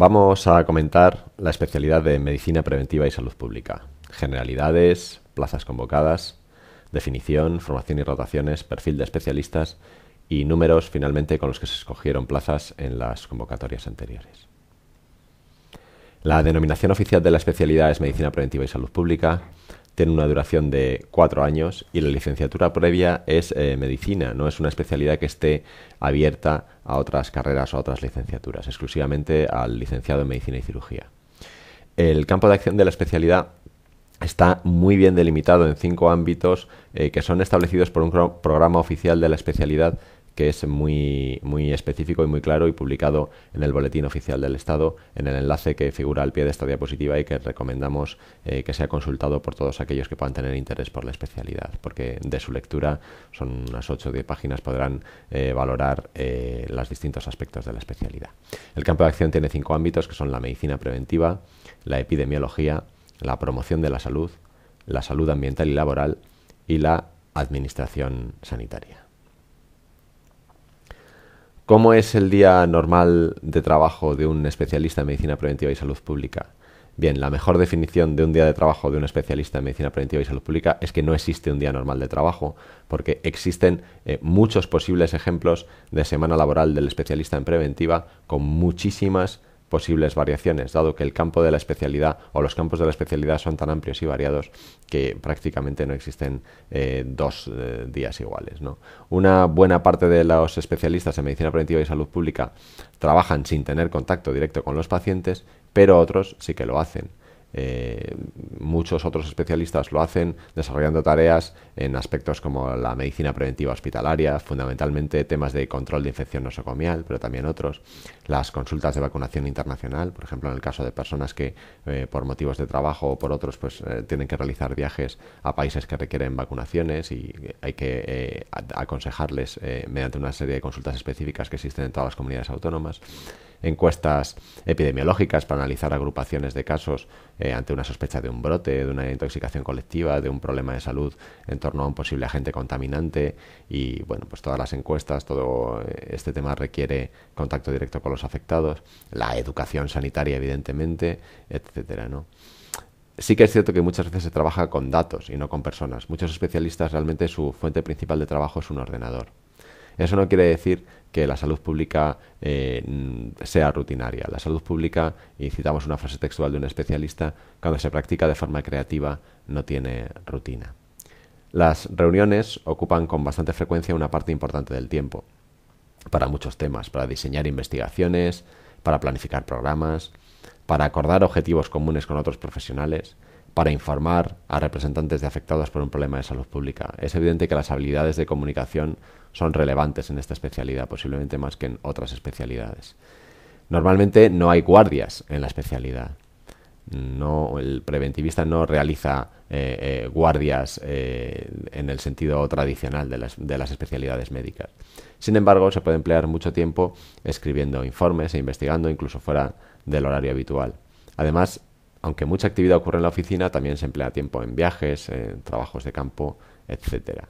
Vamos a comentar la especialidad de Medicina Preventiva y Salud Pública. Generalidades, plazas convocadas, definición, formación y rotaciones, perfil de especialistas y números finalmente con los que se escogieron plazas en las convocatorias anteriores. La denominación oficial de la especialidad es Medicina Preventiva y Salud Pública tiene una duración de cuatro años y la licenciatura previa es eh, medicina, no es una especialidad que esté abierta a otras carreras o a otras licenciaturas, exclusivamente al licenciado en medicina y cirugía. El campo de acción de la especialidad está muy bien delimitado en cinco ámbitos eh, que son establecidos por un programa oficial de la especialidad que es muy, específico y muy claro y publicado en el Boletín Oficial del Estado, en el enlace que figura al pie de esta diapositiva y que recomendamos eh, que sea consultado por todos aquellos que puedan tener interés por la especialidad, porque de su lectura son unas 8 o 10 páginas, podrán eh, valorar eh, los distintos aspectos de la especialidad. El campo de acción tiene cinco ámbitos, que son la medicina preventiva, la epidemiología, la promoción de la salud, la salud ambiental y laboral y la administración sanitaria. ¿Cómo es el día normal de trabajo de un especialista en medicina preventiva y salud pública? Bien, la mejor definición de un día de trabajo de un especialista en medicina preventiva y salud pública es que no existe un día normal de trabajo, porque existen eh, muchos posibles ejemplos de semana laboral del especialista en preventiva con muchísimas posibles variaciones, dado que el campo de la especialidad o los campos de la especialidad son tan amplios y variados que prácticamente no existen eh, dos eh, días iguales. Una buena parte de los especialistas en medicina preventiva y salud pública trabajan sin tener contacto directo con los pacientes, pero otros sí que lo hacen. Eh, muchos otros especialistas lo hacen desarrollando tareas en aspectos como la medicina preventiva hospitalaria, fundamentalmente temas de control de infección nosocomial, pero también otros, las consultas de vacunación internacional, por ejemplo, en el caso de personas que eh, por motivos de trabajo o por otros pues eh, tienen que realizar viajes a países que requieren vacunaciones y hay que aconsejarles mediante una serie de consultas específicas que existen en todas las comunidades autónomas encuestas epidemiológicas para analizar agrupaciones de casos eh, ante una sospecha de un brote, de una intoxicación colectiva, de un problema de salud en torno a un posible agente contaminante y bueno, pues todas las encuestas, todo eh, este tema requiere contacto directo con los afectados, la educación sanitaria evidentemente, etcétera, ¿no? sí que es cierto que muchas veces se trabaja con datos y no con personas. Muchos especialistas realmente su fuente principal de trabajo es un ordenador. Eso no quiere decir que la salud pública eh, sea rutinaria. La salud pública, y citamos una frase textual de un especialista, cuando se practica de forma creativa no tiene rutina. Las reuniones ocupan con bastante frecuencia una parte importante del tiempo para muchos temas, para diseñar investigaciones, para planificar programas, para acordar objetivos comunes con otros profesionales, para informar a representantes de afectados por un problema de salud pública. Es evidente que las habilidades de comunicación son relevantes en esta especialidad, posiblemente más que en otras especialidades. Normalmente no hay guardias en la especialidad. No, el preventivista no realiza eh, eh, guardias eh, en el sentido tradicional de las, de las especialidades médicas. Sin embargo, se puede emplear mucho tiempo escribiendo informes e investigando, incluso fuera del horario habitual. Además, aunque mucha actividad ocurre en la oficina, también se emplea tiempo en viajes, en trabajos de campo, etcétera.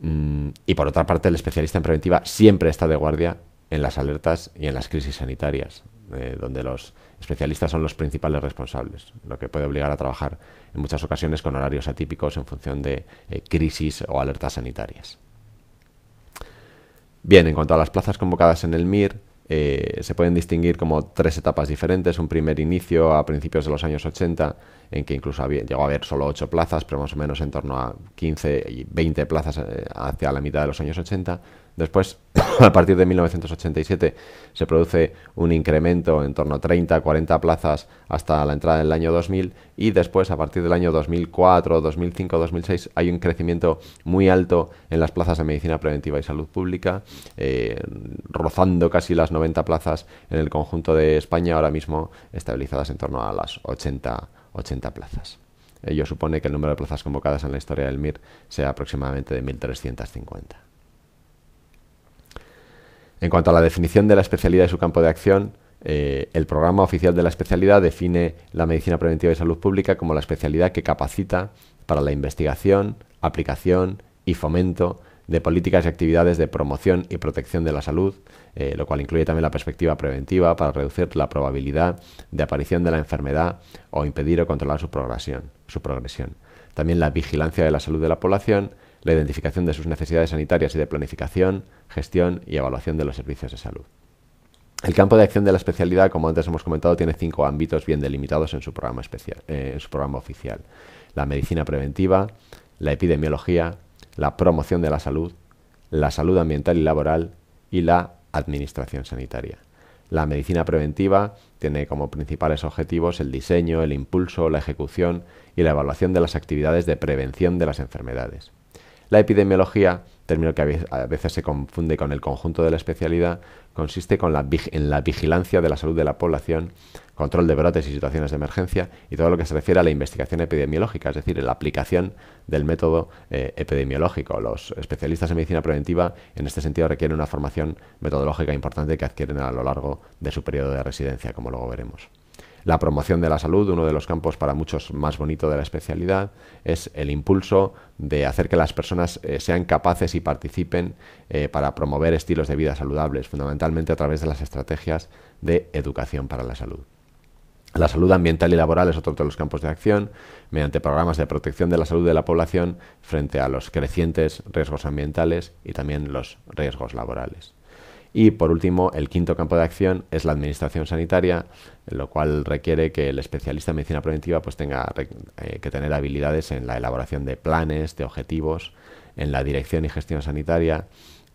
Mm, y por otra parte, el especialista en preventiva siempre está de guardia en las alertas y en las crisis sanitarias, eh, donde los especialistas son los principales responsables, lo que puede obligar a trabajar en muchas ocasiones con horarios atípicos en función de eh, crisis o alertas sanitarias. Bien, en cuanto a las plazas convocadas en el MIR, eh, se pueden distinguir como tres etapas diferentes. Un primer inicio a principios de los años 80, en que incluso llegó a haber solo ocho plazas, pero más o menos en torno a 15 y 20 plazas eh, hacia la mitad de los años 80. Después, a partir de 1987, se produce un incremento en torno a 30, 40 plazas hasta la entrada del año 2000 y después, a partir del año 2004, 2005, 2006, hay un crecimiento muy alto en las plazas de medicina preventiva y salud pública, eh, rozando casi las 90 plazas en el conjunto de España, ahora mismo estabilizadas en torno a las 80, 80 plazas. Ello supone que el número de plazas convocadas en la historia del MIR sea aproximadamente de 1.350. En cuanto a la definición de la especialidad y su campo de acción, eh, el programa oficial de la especialidad define la medicina preventiva y salud pública como la especialidad que capacita para la investigación, aplicación y fomento de políticas y actividades de promoción y protección de la salud, eh, lo cual incluye también la perspectiva preventiva para reducir la probabilidad de aparición de la enfermedad o impedir o controlar su Su progresión. También la vigilancia de la salud de la población la identificación de sus necesidades sanitarias y de planificación, gestión y evaluación de los servicios de salud. El campo de acción de la especialidad, como antes hemos comentado, tiene cinco ámbitos bien delimitados en su programa, especial, eh, en su programa oficial. La medicina preventiva, la epidemiología, la promoción de la salud, la salud ambiental y laboral y la administración sanitaria. La medicina preventiva tiene como principales objetivos el diseño, el impulso, la ejecución y la evaluación de las actividades de prevención de las enfermedades. La epidemiología, término que a veces se confunde con el conjunto de la especialidad, consiste en la vigilancia de la salud de la población, control de brotes y situaciones de emergencia y todo lo que se refiere a la investigación epidemiológica, es decir, la aplicación del método eh, epidemiológico. Los especialistas en medicina preventiva en este sentido requieren una formación metodológica importante que adquieren a lo largo de su periodo de residencia, como luego veremos la promoción de la salud, uno de los campos para muchos más bonito de la especialidad, es el impulso de hacer que las personas eh, sean capaces y participen eh, para promover estilos de vida saludables, fundamentalmente a través de las estrategias de educación para la salud. La salud ambiental y laboral es otro de los campos de acción, mediante programas de protección de la salud de la población frente a los crecientes riesgos ambientales y también los riesgos laborales. Y por último, el quinto campo de acción es la administración sanitaria, lo cual requiere que el especialista en medicina preventiva pues, tenga eh, que tener habilidades en la elaboración de planes, de objetivos, en la dirección y gestión sanitaria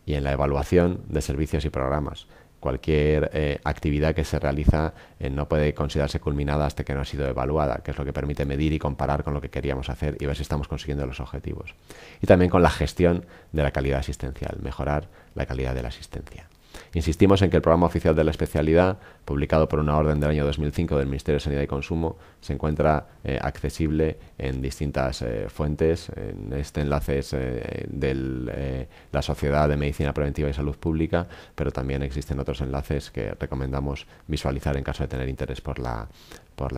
y en la evaluación de servicios y programas. Cualquier eh, actividad que se realiza eh, no puede considerarse culminada hasta que no ha sido evaluada, que es lo que permite medir y comparar con lo que queríamos hacer y ver si estamos consiguiendo los objetivos. Y también con la gestión de la calidad asistencial, mejorar la calidad de la asistencia. Insistimos en que el programa oficial de la especialidad, publicado por una orden del año 2005 del Ministerio de Sanidad y Consumo, se encuentra eh, accesible en distintas eh, fuentes. En este enlace es eh, de la Sociedad de Medicina Preventiva y Salud Pública, pero también existen otros enlaces que recomendamos visualizar en caso de tener interés por la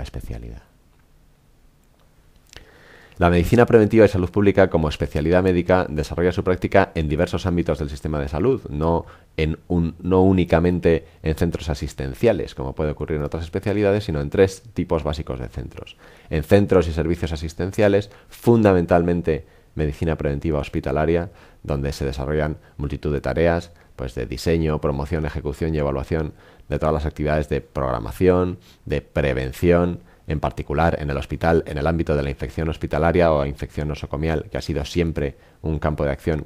especialidad. La medicina preventiva y salud pública como especialidad médica desarrolla su práctica en diversos ámbitos del sistema de salud, no, no únicamente en centros asistenciales, como puede ocurrir en otras especialidades, sino en tres tipos básicos de centros. En centros y servicios asistenciales, fundamentalmente medicina preventiva hospitalaria, donde se desarrollan multitud de tareas, pues de diseño, promoción, ejecución y evaluación de todas las actividades de programación, de prevención, en particular en el hospital, en el ámbito de la infección hospitalaria o infección nosocomial, que ha sido siempre un campo de acción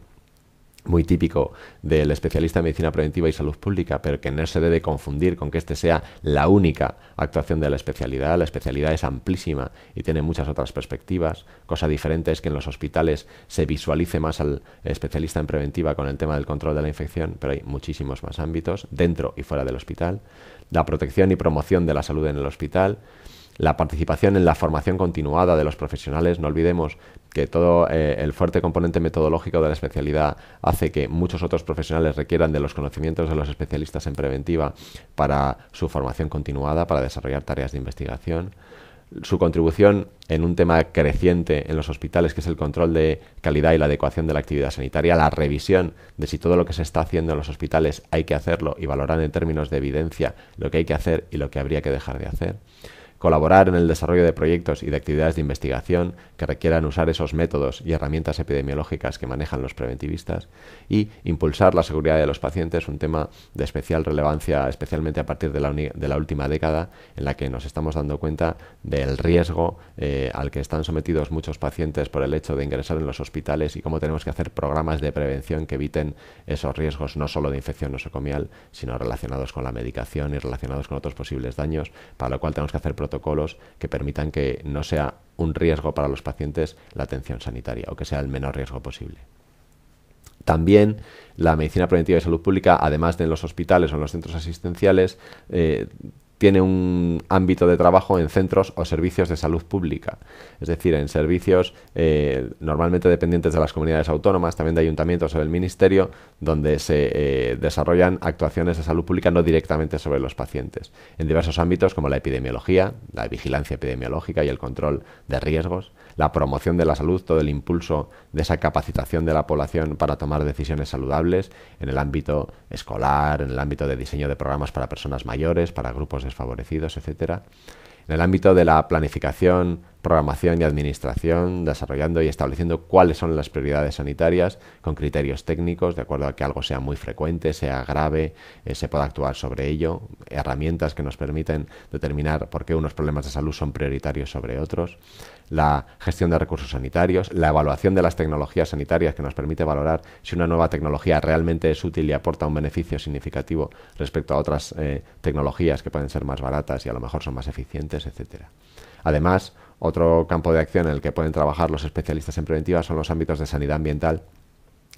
muy típico del especialista en medicina preventiva y salud pública, pero que no se debe confundir con que este sea la única actuación de la especialidad. La especialidad es amplísima y tiene muchas otras perspectivas. Cosa diferente es que en los hospitales se visualice más al especialista en preventiva con el tema del control de la infección, pero hay muchísimos más ámbitos dentro y fuera del hospital. La protección y promoción de la salud en el hospital, la participación en la formación continuada de los profesionales. No olvidemos que todo eh, el fuerte componente metodológico de la especialidad hace que muchos otros profesionales requieran de los conocimientos de los especialistas en preventiva para su formación continuada, para desarrollar tareas de investigación su contribución en un tema creciente en los hospitales, que es el control de calidad y la adecuación de la actividad sanitaria, la revisión de si todo lo que se está haciendo en los hospitales hay que hacerlo y valorar en términos de evidencia lo que hay que hacer y lo que habría que dejar de hacer colaborar en el desarrollo de proyectos y de actividades de investigación que requieran usar esos métodos y herramientas epidemiológicas que manejan los preventivistas y impulsar la seguridad de los pacientes, un tema de especial relevancia, especialmente a partir de la, de la última década en la que nos estamos dando cuenta del riesgo eh, al que están sometidos muchos pacientes por el hecho de ingresar en los hospitales y cómo tenemos que hacer programas de prevención que eviten esos riesgos no solo de infección nosocomial, sino relacionados con la medicación y relacionados con otros posibles daños, para lo cual tenemos que hacer protocolos que permitan que no sea un riesgo para los pacientes la atención sanitaria o que sea el menor riesgo posible. También la medicina preventiva y salud pública, además de en los hospitales o en los centros asistenciales, eh, tiene un ámbito de trabajo en centros o servicios de salud pública, es decir, en servicios eh, normalmente dependientes de las comunidades autónomas, también de ayuntamientos o del ministerio, donde se eh, desarrollan actuaciones de salud pública no directamente sobre los pacientes, en diversos ámbitos como la epidemiología, la vigilancia epidemiológica y el control de riesgos, la promoción de la salud, todo el impulso de esa capacitación de la población para tomar decisiones saludables en el ámbito escolar, en el ámbito de diseño de programas para personas mayores, para grupos de desfavorecidos, etcétera En el ámbito de la planificación programación y administración, desarrollando y estableciendo cuáles son las prioridades sanitarias con criterios técnicos, de acuerdo a que algo sea muy frecuente, sea grave, eh, se pueda actuar sobre ello, herramientas que nos permiten determinar por qué unos problemas de salud son prioritarios sobre otros, la gestión de recursos sanitarios, la evaluación de las tecnologías sanitarias que nos permite valorar si una nueva tecnología realmente es útil y aporta un beneficio significativo respecto a otras eh, tecnologías que pueden ser más baratas y a lo mejor son más eficientes, etcétera. Además, otro campo de acción en el que pueden trabajar los especialistas en preventiva son los ámbitos de sanidad ambiental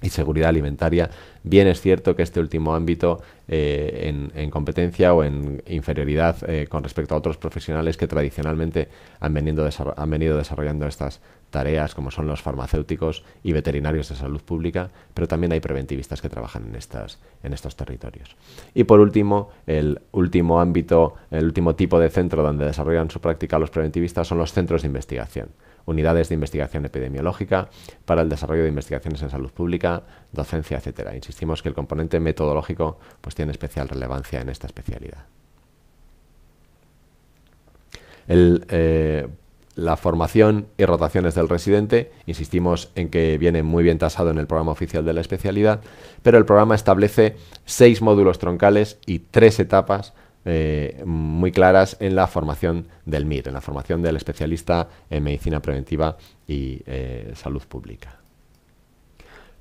y seguridad alimentaria. Bien es cierto que este último ámbito eh, en, competencia o en inferioridad eh, con respecto a otros profesionales que tradicionalmente han venido, han venido desarrollando estas tareas como son los farmacéuticos y veterinarios de salud pública, pero también hay preventivistas que trabajan en, estas, en estos territorios. Y por último, el último ámbito, el último tipo de centro donde desarrollan su práctica los preventivistas son los centros de investigación unidades de investigación epidemiológica, para el desarrollo de investigaciones en salud pública, docencia, etc. Insistimos que el componente metodológico pues, tiene especial relevancia en esta especialidad. El eh, la formación y rotaciones del residente. Insistimos en que viene muy bien tasado en el programa oficial de la especialidad, pero el programa establece seis módulos troncales y tres etapas eh, muy claras en la formación del MIR, en la formación del especialista en medicina preventiva y eh, salud pública.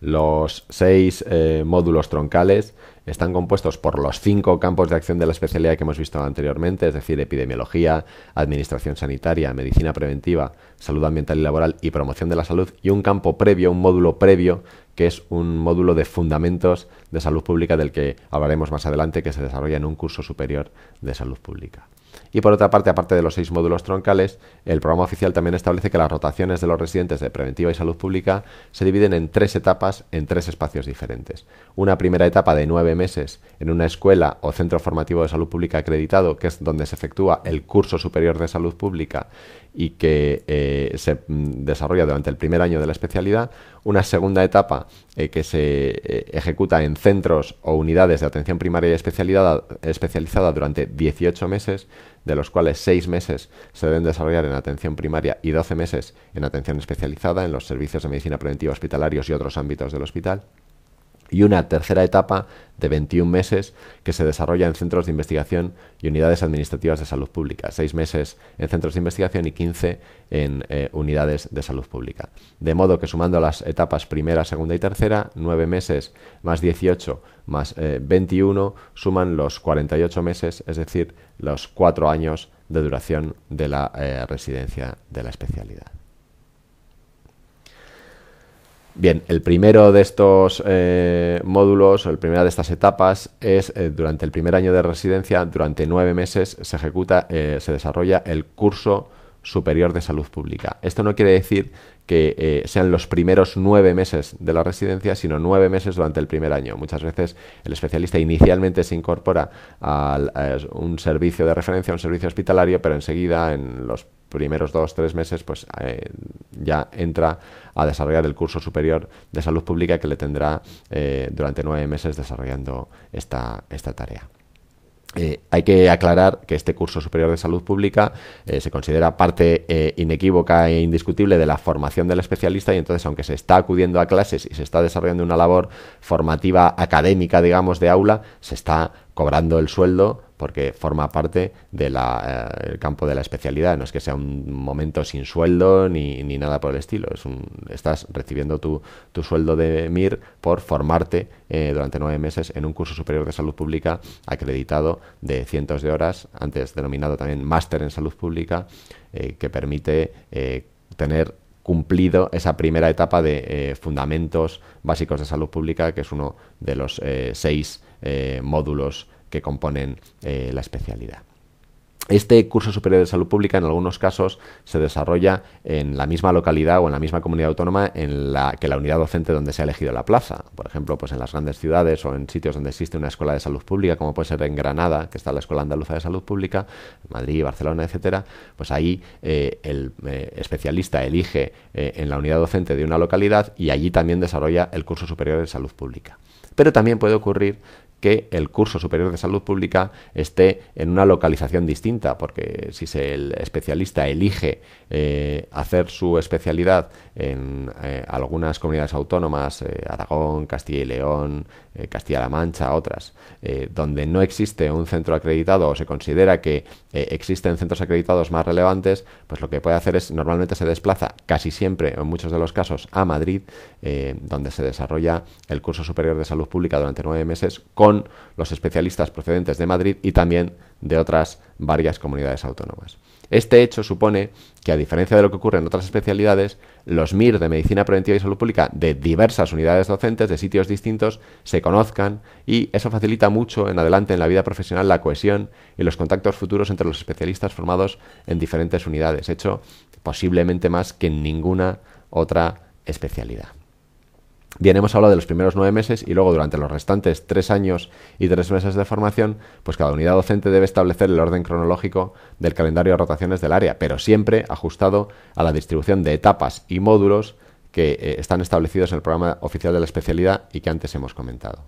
Los seis eh, módulos troncales están compuestos por los cinco campos de acción de la especialidad que hemos visto anteriormente, es decir, epidemiología, administración sanitaria, medicina preventiva, salud ambiental y laboral y promoción de la salud, y un campo previo, un módulo previo, que es un módulo de fundamentos de salud pública del que hablaremos más adelante, que se desarrolla en un curso superior de salud pública. Y por otra parte, aparte de los seis módulos troncales, el programa oficial también establece que las rotaciones de los residentes de preventiva y salud pública se dividen en tres etapas en tres espacios diferentes. Una primera etapa de nueve meses en una escuela o centro formativo de salud pública acreditado, que es donde se efectúa el curso superior de salud pública y que eh, se mm, desarrolla durante el primer año de la especialidad, una segunda etapa eh, que se eh, ejecuta en centros o unidades de atención primaria y especializada durante 18 meses, de los cuales 6 meses se deben desarrollar en atención primaria y 12 meses en atención especializada en los servicios de medicina preventiva hospitalarios y otros ámbitos del hospital y una tercera etapa de 21 meses que se desarrolla en centros de investigación y unidades administrativas de salud pública, seis meses en centros de investigación y 15 en eh, unidades de salud pública. De modo que sumando las etapas primera, segunda y tercera, nueve meses más 18 más 21 eh, suman los 48 meses, es decir, los cuatro años de duración de la eh, residencia de la especialidad. Bien, el primero de estos eh, módulos, o el primera de estas etapas, es eh, durante el primer año de residencia, durante nueve meses, se ejecuta, eh, se desarrolla el curso Superior de Salud Pública. Esto no quiere decir que eh, sean los primeros nueve meses de la residencia, sino nueve meses durante el primer año. Muchas veces el especialista inicialmente se incorpora a, un servicio de referencia, a un servicio hospitalario, pero enseguida en los primeros dos, tres meses, pues eh, ya entra a desarrollar el curso superior de salud pública que le tendrá eh, durante nueve meses desarrollando esta tarea. Eh, hay que aclarar que este curso superior de salud pública eh, se considera parte eh, inequívoca e indiscutible de la formación del especialista y entonces aunque se está acudiendo a clases y se está desarrollando una labor formativa académica, digamos, de aula, se está cobrando el sueldo porque forma parte del eh, campo de la especialidad. No es que sea un momento sin sueldo ni, nada por el estilo. estás recibiendo tu, sueldo de MIR por formarte eh, durante nueve meses en un curso superior de salud pública acreditado de cientos de horas, antes denominado también máster en salud pública, eh, que permite tener cumplido esa primera etapa de fundamentos básicos de salud pública, que es uno de los seis módulos que componen eh, la especialidad. Este curso superior de salud pública en algunos casos se desarrolla en la misma localidad o en la misma comunidad autónoma en la que la unidad docente donde se ha elegido la plaza. Por ejemplo, pues en las grandes ciudades o en sitios donde existe una escuela de salud pública, como puede ser en Granada, que está la Escuela Andaluza de Salud Pública, Madrid, Barcelona, etcétera, pues ahí eh, el eh, especialista elige en la unidad docente de una localidad y allí también desarrolla el curso superior de salud pública. Pero también puede ocurrir que el curso superior de salud pública esté en una localización distinta, porque si el especialista elige eh, hacer su especialidad en eh, algunas comunidades autónomas, eh, Aragón, Castilla y León, Castilla-La Mancha, otras, donde no existe un centro acreditado o se considera que existen centros acreditados más relevantes, pues lo que puede hacer es normalmente se desplaza casi siempre, en muchos de los casos, a Madrid, donde se desarrolla el curso superior de salud pública durante nueve meses con con los especialistas procedentes de Madrid y también de otras varias comunidades autónomas. Este hecho supone que, a diferencia de lo que ocurre en otras especialidades, los MIR de Medicina Preventiva y Salud Pública de diversas unidades docentes de sitios distintos se conozcan y eso facilita mucho en adelante en la vida profesional la cohesión y los contactos futuros entre los especialistas formados en diferentes unidades, hecho posiblemente más que en ninguna otra especialidad. Bien, hemos hablado de los primeros nueve meses y luego durante los restantes tres años y tres meses de formación, pues cada unidad docente debe establecer el orden cronológico del calendario de rotaciones del área, pero siempre ajustado a la distribución de etapas y módulos que eh, están establecidos en el programa oficial de la especialidad y que antes hemos comentado.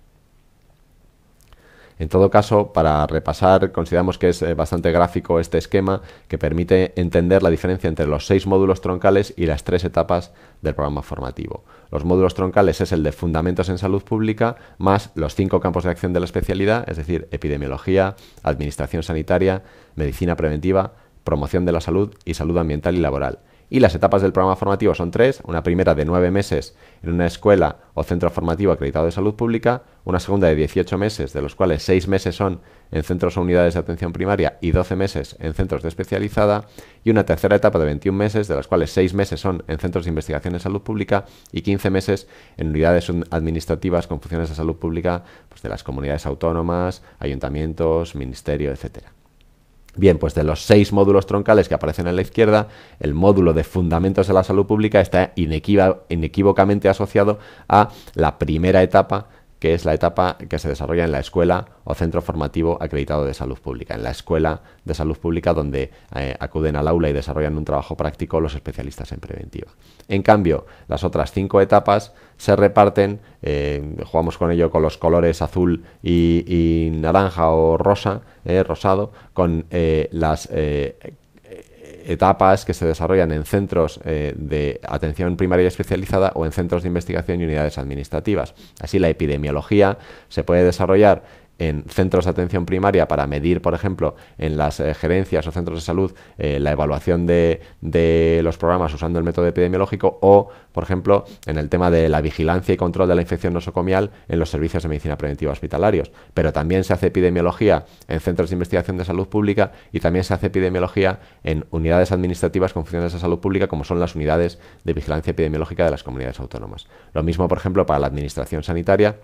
En todo caso, para repasar, consideramos que es eh, bastante gráfico este esquema que permite entender la diferencia entre los seis módulos troncales y las tres etapas del programa formativo. Los módulos troncales es el de Fundamentos en Salud Pública más los cinco campos de acción de la especialidad, es decir, epidemiología, administración sanitaria, medicina preventiva, promoción de la salud y salud ambiental y laboral y las etapas del programa formativo son tres, una primera de nueve meses en una escuela o centro formativo acreditado de salud pública, una segunda de 18 meses, de los cuales seis meses son en centros o unidades de atención primaria y 12 meses en centros de especializada, y una tercera etapa de 21 meses, de los cuales seis meses son en centros de investigación de salud pública y 15 meses en unidades administrativas con funciones de salud pública pues, de las comunidades autónomas, ayuntamientos, ministerio, etcétera. Bien, pues de los seis módulos troncales que aparecen en la izquierda, el módulo de fundamentos de la salud pública está inequívocamente asociado a la primera etapa que es la etapa que se desarrolla en la escuela o centro formativo acreditado de salud pública. En la escuela de salud pública donde eh, acuden al aula y desarrollan un trabajo práctico los especialistas en preventiva. En cambio, las otras cinco etapas se reparten, eh, jugamos con ello con los colores azul y, naranja o rosa, eh, rosado, con las etapas que se desarrollan en centros eh, de atención primaria especializada o en centros de investigación y unidades administrativas. Así la epidemiología se puede desarrollar en centros de atención primaria para medir, por ejemplo, en las eh, gerencias o centros de salud eh, la evaluación de, los programas usando el método epidemiológico o, por ejemplo, en el tema de la vigilancia y control de la infección nosocomial en los servicios de medicina preventiva hospitalarios. Pero también se hace epidemiología en centros de investigación de salud pública y también se hace epidemiología en unidades administrativas con funciones de salud pública como son las unidades de vigilancia epidemiológica de las comunidades autónomas. Lo mismo, por ejemplo, para la administración sanitaria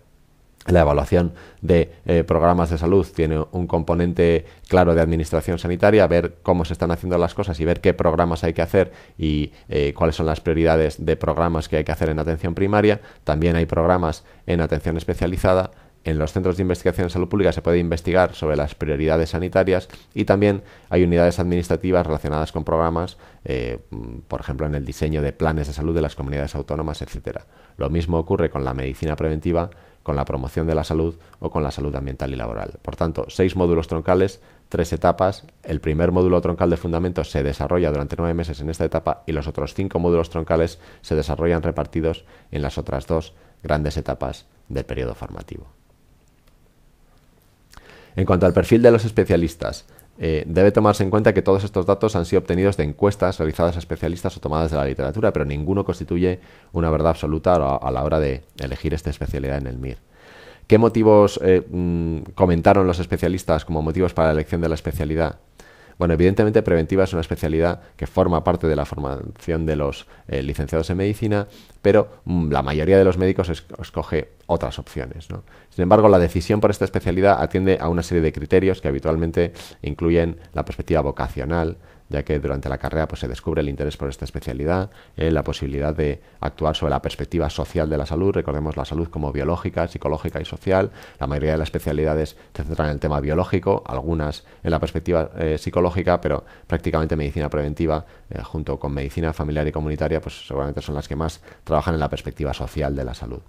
la evaluación de eh, programas de salud tiene un componente claro de administración sanitaria, ver cómo se están haciendo las cosas y ver qué programas hay que hacer y eh, cuáles son las prioridades de programas que hay que hacer en atención primaria. También hay programas en atención especializada, en los centros de investigación en salud pública se puede investigar sobre las prioridades sanitarias y también hay unidades administrativas relacionadas con programas, eh, por ejemplo, en el diseño de planes de salud de las comunidades autónomas, etc. Lo mismo ocurre con la medicina preventiva con la promoción de la salud o con la salud ambiental y laboral. Por tanto, seis módulos troncales, tres etapas. El primer módulo troncal de fundamentos se desarrolla durante nueve meses en esta etapa y los otros cinco módulos troncales se desarrollan repartidos en las otras dos grandes etapas del periodo formativo. En cuanto al perfil de los especialistas, eh, debe tomarse en cuenta que todos estos datos han sido obtenidos de encuestas realizadas a especialistas o tomadas de la literatura, pero ninguno constituye una verdad absoluta a la hora de elegir esta especialidad en el MIR. ¿Qué motivos eh, mm, comentaron los especialistas como motivos para la elección de la especialidad? Bueno, evidentemente preventiva es una especialidad que forma parte de la formación de los eh, licenciados en medicina, pero mm, la mayoría de los médicos escoge otras opciones. Sin embargo, la decisión por esta especialidad atiende a una serie de criterios que habitualmente incluyen la perspectiva vocacional, ya que durante la carrera pues, se descubre el interés por esta especialidad, eh, la posibilidad de actuar sobre la perspectiva social de la salud, recordemos la salud como biológica, psicológica y social, la mayoría de las especialidades se centran en el tema biológico, algunas en la perspectiva eh, psicológica, pero prácticamente medicina preventiva eh, junto con medicina familiar y comunitaria, pues seguramente son las que más trabajan en la perspectiva social de la salud.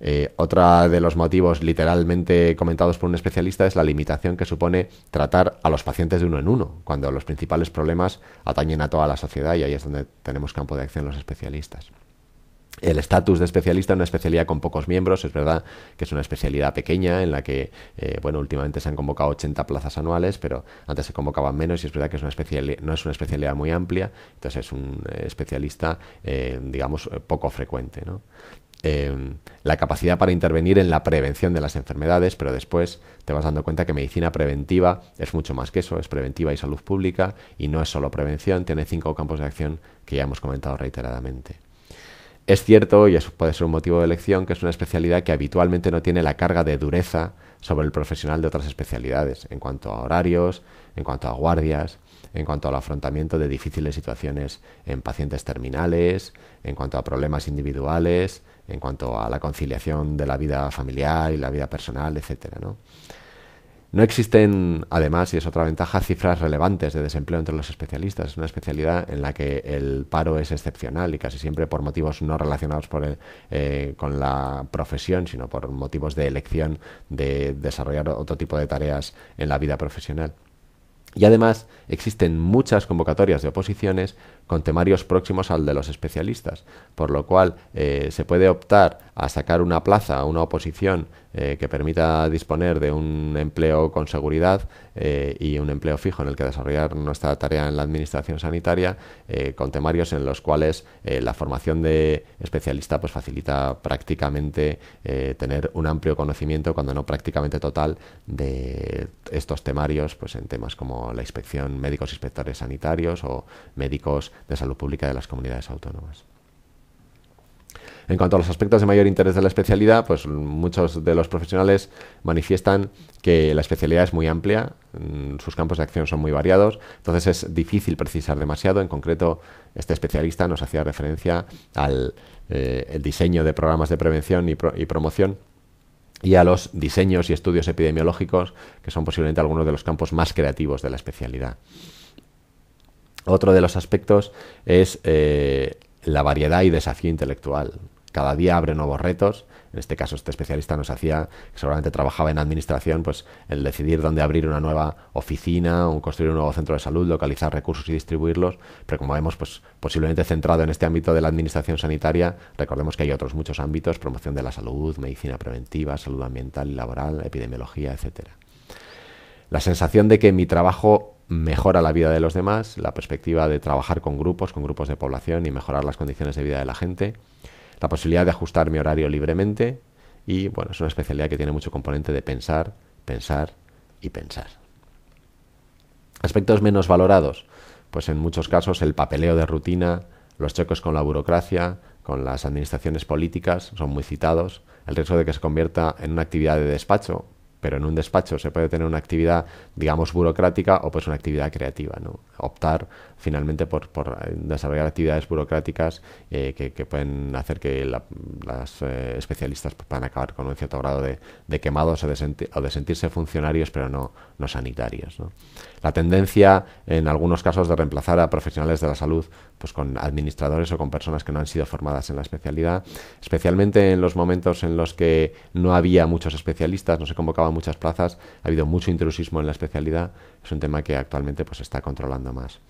Eh, otra de los motivos literalmente comentados por un especialista es la limitación que supone tratar a los pacientes de uno en uno, cuando los principales problemas atañen a toda la sociedad y ahí es donde tenemos campo de acción los especialistas. El estatus de especialista es una especialidad con pocos miembros, es verdad que es una especialidad pequeña en la que, eh, bueno, últimamente se han convocado 80 plazas anuales, pero antes se convocaban menos y es verdad que es no es una especialidad muy amplia, entonces es un eh, especialista, eh, digamos, poco frecuente. ¿no? Em, la capacidad para intervenir en la prevención de las enfermedades, pero después te vas dando cuenta que medicina preventiva es mucho más que eso, es preventiva y salud pública y no es solo prevención, tiene cinco campos de acción que ya hemos comentado reiteradamente. Es cierto, y eso puede ser un motivo de elección, que es una especialidad que habitualmente no tiene la carga de dureza sobre el profesional de otras especialidades, en cuanto a horarios, en cuanto a guardias, en cuanto al afrontamiento de difíciles situaciones en pacientes terminales, en cuanto a problemas individuales, en cuanto a la conciliación de la vida familiar y la vida personal, etc. ¿no? existen, además, y es otra ventaja, cifras relevantes de desempleo entre los especialistas. Es una especialidad en la que el paro es excepcional y casi siempre por motivos no relacionados eh, con la profesión, sino por motivos de elección de desarrollar otro tipo de tareas en la vida profesional. Y además existen muchas convocatorias de oposiciones con temarios próximos al de los especialistas, por lo cual eh, se puede optar a sacar una plaza a una oposición eh, que permita disponer de un empleo con seguridad eh, y un empleo fijo en el que desarrollar nuestra tarea en la administración sanitaria, eh, con temarios en los cuales la formación de especialista pues, facilita prácticamente tener un amplio conocimiento, cuando no prácticamente total, de estos temarios pues, en temas como la inspección, médicos inspectores sanitarios o médicos de salud pública de las comunidades autónomas. En cuanto a los aspectos de mayor interés de la especialidad, pues muchos de los profesionales manifiestan que la especialidad es muy amplia, mm, sus campos de acción son muy variados, entonces es difícil precisar demasiado. En concreto, este especialista nos hacía referencia al eh, diseño de programas de prevención y, promoción y a los diseños y estudios epidemiológicos, que son posiblemente algunos de los campos más creativos de la especialidad. Otro de los aspectos es eh, la variedad y desafío intelectual cada día abre nuevos retos. En este caso, este especialista nos hacía, que seguramente trabajaba en administración, pues el decidir dónde abrir una nueva oficina, o construir un nuevo centro de salud, localizar recursos y distribuirlos. Pero como vemos, pues posiblemente centrado en este ámbito de la administración sanitaria, recordemos que hay otros muchos ámbitos, promoción de la salud, medicina preventiva, salud ambiental y laboral, epidemiología, etcétera. La sensación de que mi trabajo mejora la vida de los demás, la perspectiva de trabajar con grupos, con grupos de población y mejorar las condiciones de vida de la gente, la posibilidad de ajustar mi horario libremente y bueno, es una especialidad que tiene mucho componente de pensar, pensar y pensar. Aspectos menos valorados, pues en muchos casos el papeleo de rutina, los choques con la burocracia, con las administraciones políticas, son muy citados, el riesgo de que se convierta en una actividad de despacho, pero en un despacho se puede tener una actividad, digamos, burocrática o pues una actividad creativa, ¿no? Optar finalmente por, desarrollar actividades burocráticas eh, que, pueden hacer que las eh, especialistas pues, puedan acabar con un cierto grado de, quemados o de sentirse funcionarios, pero no, no sanitarios. La tendencia, en algunos casos, de reemplazar a profesionales de la salud pues, con administradores o con personas que no han sido formadas en la especialidad, especialmente en los momentos en los que no había muchos especialistas, no se convocaban muchas plazas, ha habido mucho intrusismo en la especialidad, es un tema que actualmente pues, está controlando más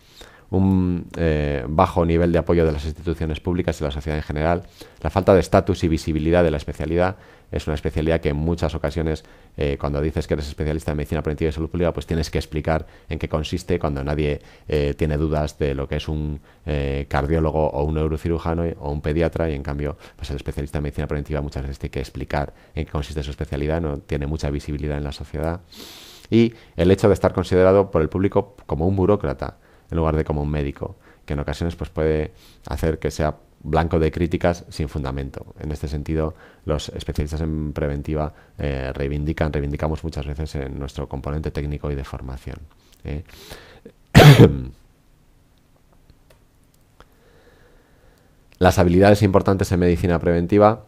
un eh, bajo nivel de apoyo de las instituciones públicas y la sociedad en general, la falta de estatus y visibilidad de la especialidad. Es una especialidad que en muchas ocasiones, eh, cuando dices que eres especialista en medicina preventiva y salud pública, pues tienes que explicar en qué consiste cuando nadie eh, tiene dudas de lo que es un cardiólogo o un neurocirujano o un pediatra y en cambio pues el especialista en medicina preventiva muchas veces tiene que explicar en qué consiste su especialidad, no tiene mucha visibilidad en la sociedad y el hecho de estar considerado por el público como un burócrata en lugar de como un médico, que en ocasiones pues, puede hacer que sea blanco de críticas sin fundamento. En este sentido, los especialistas en preventiva eh, reivindican, reivindicamos muchas veces en nuestro componente técnico y de formación. ¿eh? Las habilidades importantes en medicina preventiva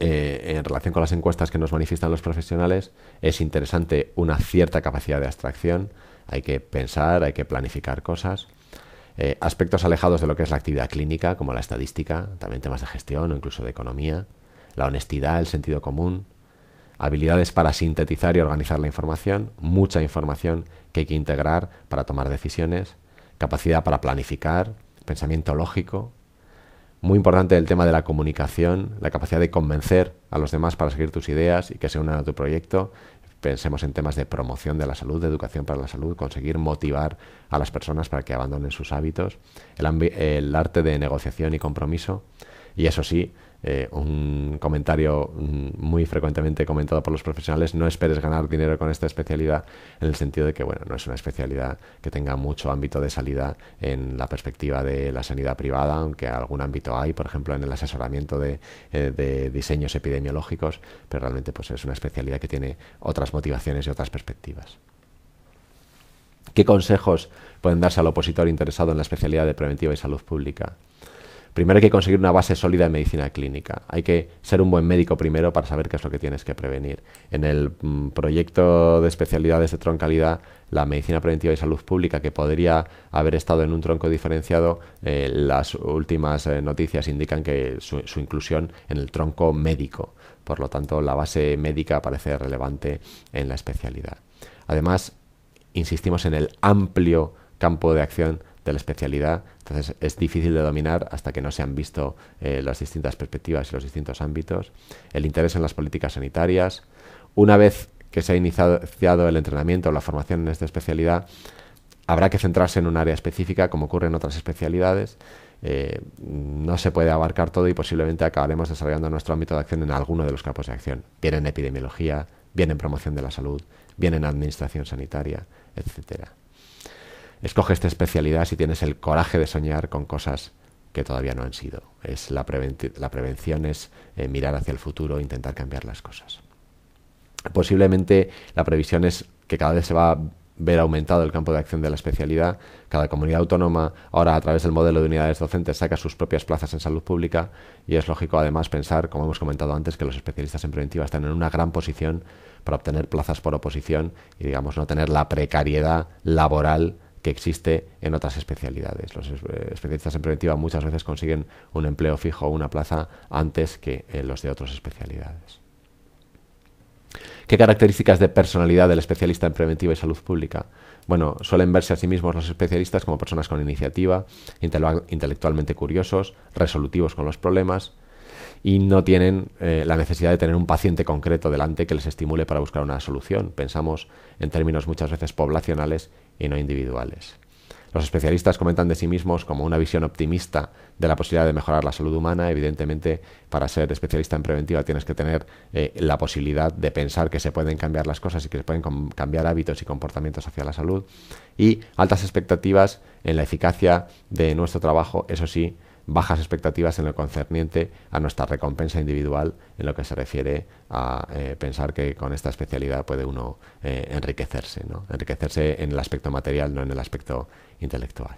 eh, en relación con las encuestas que nos manifiestan los profesionales, es interesante una cierta capacidad de abstracción, hay que pensar, hay que planificar cosas. Eh, aspectos alejados de lo que es la actividad clínica, como la estadística, también temas de gestión o incluso de economía, la honestidad, el sentido común, habilidades para sintetizar y organizar la información, mucha información que hay que integrar para tomar decisiones, capacidad para planificar, pensamiento lógico. Muy importante el tema de la comunicación, la capacidad de convencer a los demás para seguir tus ideas y que se unan a tu proyecto pensemos en temas de promoción de la salud, de educación para la salud, conseguir motivar a las personas para que abandonen sus hábitos, el, el arte de negociación y compromiso, y eso sí, eh, un comentario muy frecuentemente comentado por los profesionales, no esperes ganar dinero con esta especialidad en el sentido de que, bueno, no es una especialidad que tenga mucho ámbito de salida en la perspectiva de la sanidad privada, aunque algún ámbito hay, por ejemplo, en el asesoramiento de, eh, diseños epidemiológicos, pero realmente pues es una especialidad que tiene otras motivaciones y otras perspectivas. ¿Qué consejos pueden darse al opositor interesado en la especialidad de preventiva y salud pública? primero hay que conseguir una base sólida en medicina clínica. Hay que ser un buen médico primero para saber qué es lo que tienes que prevenir. En el mm, proyecto de especialidades de troncalidad, la medicina preventiva y salud pública, que podría haber estado en un tronco diferenciado, eh, las últimas eh, noticias indican que su inclusión en el tronco médico. Por lo tanto, la base médica parece relevante en la especialidad. Además, insistimos en el amplio campo de acción de la especialidad. Entonces es difícil de dominar hasta que no se han visto eh, las distintas perspectivas y los distintos ámbitos. El interés en las políticas sanitarias. Una vez que se ha iniciado el entrenamiento o la formación en esta especialidad, habrá que centrarse en un área específica, como ocurre en otras especialidades. Eh, no se puede abarcar todo y posiblemente acabaremos desarrollando nuestro ámbito de acción en alguno de los campos de acción, bien en epidemiología, bien en promoción de la salud, bien en administración sanitaria, etcétera. Escoge esta especialidad si tienes el coraje de soñar con cosas que todavía no han sido. Es la, prevención es eh, mirar hacia el futuro, e intentar cambiar las cosas. Posiblemente la previsión es que cada vez se va a ver aumentado el campo de acción de la especialidad. Cada comunidad autónoma ahora a través del modelo de unidades docentes saca sus propias plazas en salud pública y es lógico además pensar, como hemos comentado antes, que los especialistas en preventiva están en una gran posición para obtener plazas por oposición y digamos no tener la precariedad laboral que existe en otras especialidades. Los eh, especialistas en preventiva muchas veces consiguen un empleo fijo o una plaza antes que eh, los de otras especialidades. ¿Qué características de personalidad del especialista en preventiva y salud pública? Bueno, suelen verse a sí mismos los especialistas como personas con iniciativa, intelectualmente curiosos, resolutivos con los problemas y no tienen eh, la necesidad de tener un paciente concreto delante que les estimule para buscar una solución. Pensamos en términos muchas veces poblacionales y no individuales. Los especialistas comentan de sí mismos como una visión optimista de la posibilidad de mejorar la salud humana. Evidentemente, para ser especialista en preventiva tienes que tener eh, la posibilidad de pensar que se pueden cambiar las cosas y que se pueden cambiar hábitos y comportamientos hacia la salud. Y altas expectativas en la eficacia de nuestro trabajo, eso sí, bajas expectativas en lo concerniente a nuestra recompensa individual en lo que se refiere a eh, pensar que con esta especialidad puede uno eh, enriquecerse, enriquecerse en el aspecto material, no en el aspecto intelectual.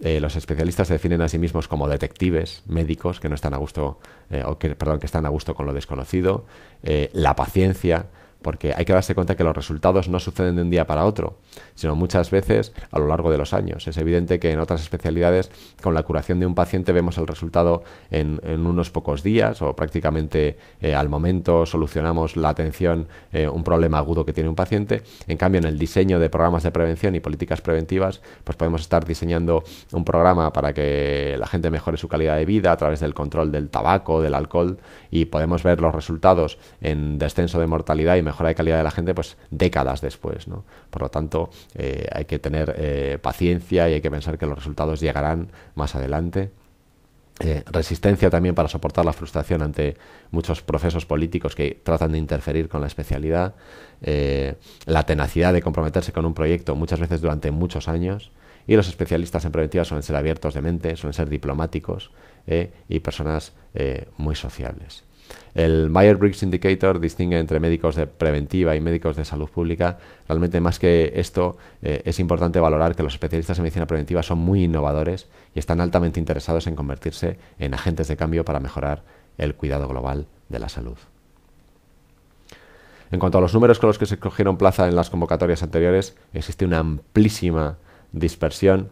Eh, los especialistas se definen a sí mismos como detectives médicos que no están a gusto, o perdón, que están a gusto con lo desconocido, la paciencia, porque hay que darse cuenta que los resultados no suceden de un día para otro, sino muchas veces a lo largo de los años. Es evidente que en otras especialidades con la curación de un paciente vemos el resultado en, unos pocos días o prácticamente eh, al momento solucionamos la atención eh, un problema agudo que tiene un paciente. En cambio, en el diseño de programas de prevención y políticas preventivas, pues podemos estar diseñando un programa para que la gente mejore su calidad de vida a través del control del tabaco, del alcohol y podemos ver los resultados en descenso de mortalidad y mejora de calidad de la gente, pues décadas después. ¿no? Por lo tanto, eh, hay que tener eh, paciencia y hay que pensar que los resultados llegarán más adelante. Eh, resistencia también para soportar la frustración ante muchos procesos políticos que tratan de interferir con la especialidad, la tenacidad de comprometerse con un proyecto muchas veces durante muchos años y los especialistas en preventiva suelen ser abiertos de mente, suelen ser diplomáticos y personas muy sociables. El Meyer briggs Indicator distingue entre médicos de preventiva y médicos de salud pública. Realmente más que esto eh, es importante valorar que los especialistas en medicina preventiva son muy innovadores y están altamente interesados en convertirse en agentes de cambio para mejorar el cuidado global de la salud. En cuanto a los números con los que se cogieron plaza en las convocatorias anteriores, existe una amplísima dispersión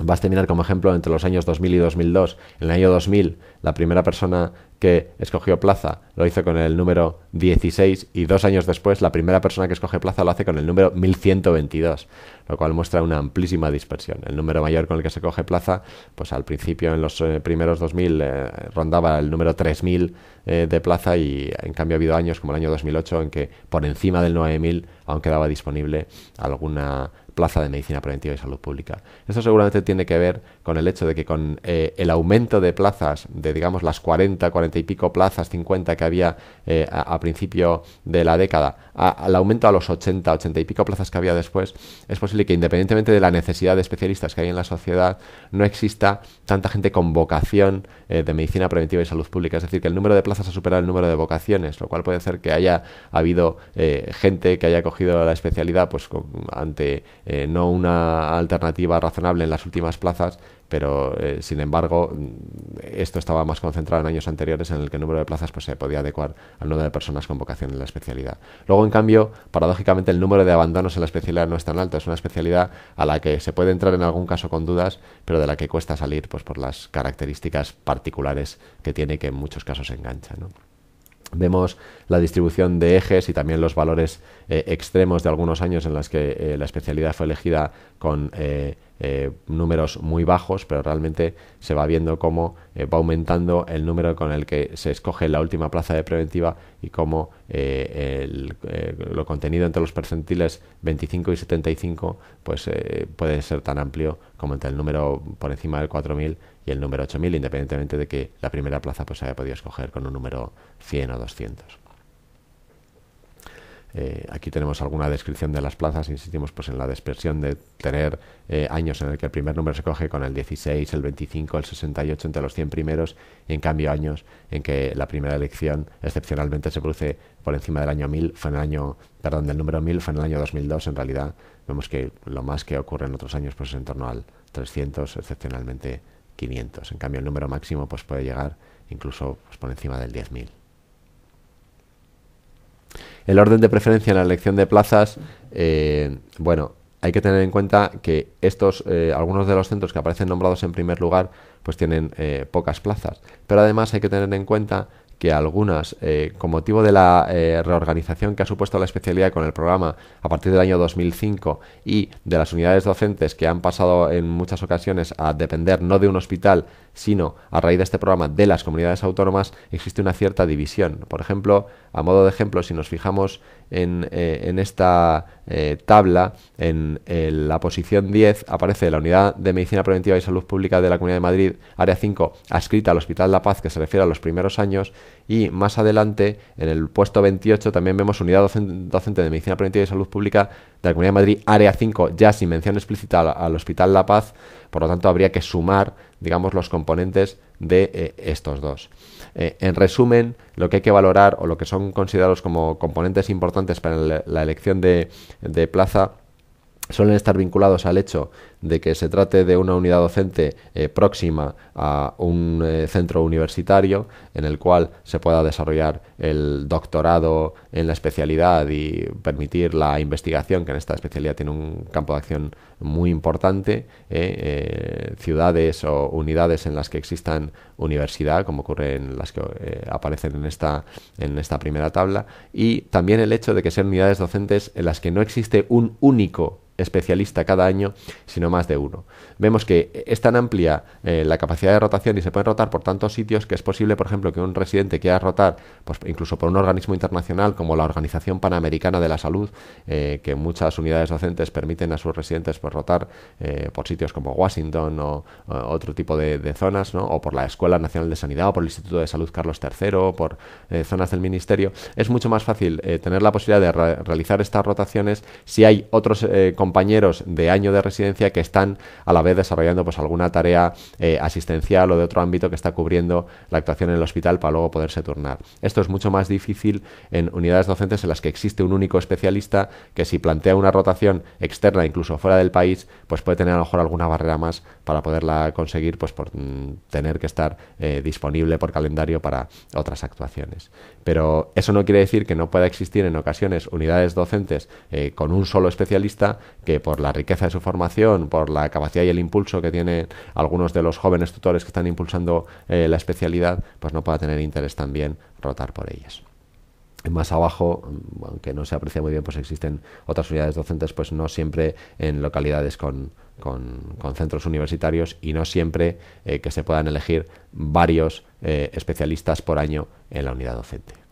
Vas a terminar como ejemplo entre los años 2000 y 2002. En el año 2000, la primera persona que escogió plaza lo hizo con el número 16 y dos años después, la primera persona que escoge plaza lo hace con el número 1122, lo cual muestra una amplísima dispersión. El número mayor con el que se coge plaza, pues al principio, en los eh, primeros 2000, eh, rondaba el número 3000 eh, de plaza y en cambio ha habido años como el año 2008 en que por encima del 9000 aún quedaba disponible alguna plaza de medicina preventiva y salud pública. Esto seguramente tiene que ver con el hecho de que con eh, el aumento de plazas, de digamos las 40, 40 y pico plazas, 50 que había eh, a, principio de la década, al aumento a los 80, 80 y pico plazas que había después, es posible que independientemente de la necesidad de especialistas que hay en la sociedad, no exista tanta gente con vocación eh, de medicina preventiva y salud pública. Es decir, que el número de plazas ha superado el número de vocaciones, lo cual puede ser que haya habido gente que haya cogido la especialidad pues ante no una alternativa razonable en las últimas plazas, pero eh, sin embargo mm, esto estaba más concentrado en años anteriores en el que el número de plazas pues, se podía adecuar al número de personas con vocación en la especialidad. Luego, en cambio, paradójicamente el número de abandonos en la especialidad no es tan alto, es una especialidad a la que se puede entrar en algún caso con dudas, pero de la que cuesta salir pues, por las características particulares que tiene que en muchos casos engancha. Vemos la distribución de ejes y también los valores eh, extremos de algunos años en los que eh, la especialidad fue elegida con eh, números muy bajos, pero realmente se va viendo cómo eh, va aumentando el número con el que se escoge la última plaza de preventiva y cómo eh, eh, lo contenido entre los percentiles 25 y 75 pues, puede ser tan amplio como entre el número por encima del 4000 y el número 8000, independientemente de que la primera plaza pues, haya podido escoger con un número 100 o 200. Eh, aquí tenemos alguna descripción de las plazas, insistimos pues en la dispersión de tener eh, años en el que el primer número se coge con el 16, el 25, el 68 entre los 100 primeros y en cambio años en que la primera elección excepcionalmente se produce por encima del año 1000, fue en el año, perdón, del número 1000 fue en el año 2002 en realidad vemos que lo más que ocurre en otros años pues es en torno al 300, excepcionalmente 500. En cambio el número máximo pues puede llegar incluso pues, por encima del 10.000. El orden de preferencia en la elección de plazas, eh, bueno, hay que tener en cuenta que estos, eh, algunos de los centros que aparecen nombrados en primer lugar, pues tienen eh, pocas plazas. Pero además hay que tener en cuenta que algunas, con motivo de la reorganización que ha supuesto la especialidad con el programa a partir del año 2005 y de las unidades docentes que han pasado en muchas ocasiones a depender no de un hospital, sino a raíz de este programa de las comunidades autónomas existe una cierta división. Por ejemplo, a modo de ejemplo, si nos fijamos en, eh, esta eh, tabla, en la posición 10 aparece la Unidad de Medicina Preventiva y Salud Pública de la Comunidad de Madrid, área 5, adscrita al Hospital La Paz, que se refiere a los primeros años, y más adelante, en el puesto 28, también vemos unidad docente de medicina preventiva y salud pública de la Comunidad de Madrid, área 5, ya sin mención explícita al, Hospital La Paz. Por lo tanto, habría que sumar, digamos, los componentes de eh, estos dos. Eh, en resumen, lo que hay que valorar o lo que son considerados como componentes importantes para la elección de plaza suelen estar vinculados al hecho de que se trate de una unidad docente eh, próxima a un eh, centro universitario en el cual se pueda desarrollar el doctorado en la especialidad y permitir la investigación, que en esta especialidad tiene un campo de acción muy importante, ¿eh? Eh, ciudades o unidades en las que existan universidad, como ocurre en las que eh, aparecen en esta, en esta primera tabla, y también el hecho de que sean unidades docentes en las que no existe un único especialista cada año, sino más de uno. Vemos que es tan amplia la capacidad de rotación y se puede rotar por tantos sitios que es posible, por ejemplo, que un residente quiera rotar, pues, incluso por un organismo internacional como la Organización Panamericana de la Salud, eh, que muchas unidades docentes permiten a sus residentes pues, rotar eh, por sitios como Washington o, eh, otro tipo de, zonas, o por la Escuela Nacional de Sanidad, o por el Instituto de Salud Carlos III, o por zonas del Ministerio, es mucho más fácil tener la posibilidad de realizar estas rotaciones si hay otros compañeros de año de residencia que están a la vez desarrollando pues, alguna tarea asistencial o de otro ámbito que está cubriendo la actuación en el hospital para luego poderse turnar. Esto es mucho más difícil en unidades unidades docentes en las que existe un único especialista que si plantea una rotación externa, incluso fuera del país, pues puede tener a lo mejor alguna barrera más para poderla conseguir, pues por mm, tener que estar eh, disponible por calendario para otras actuaciones. Pero eso no quiere decir que no pueda existir en ocasiones unidades docentes eh, con un solo especialista que por la riqueza de su formación, por la capacidad y el impulso que tienen algunos de los jóvenes tutores que están impulsando eh, la especialidad, pues no pueda tener interés también rotar por ellas más abajo, aunque no se aprecia muy bien, pues existen otras unidades docentes, pues no siempre en localidades con, centros universitarios y no siempre eh, que se puedan elegir varios eh, especialistas por año en la unidad docente.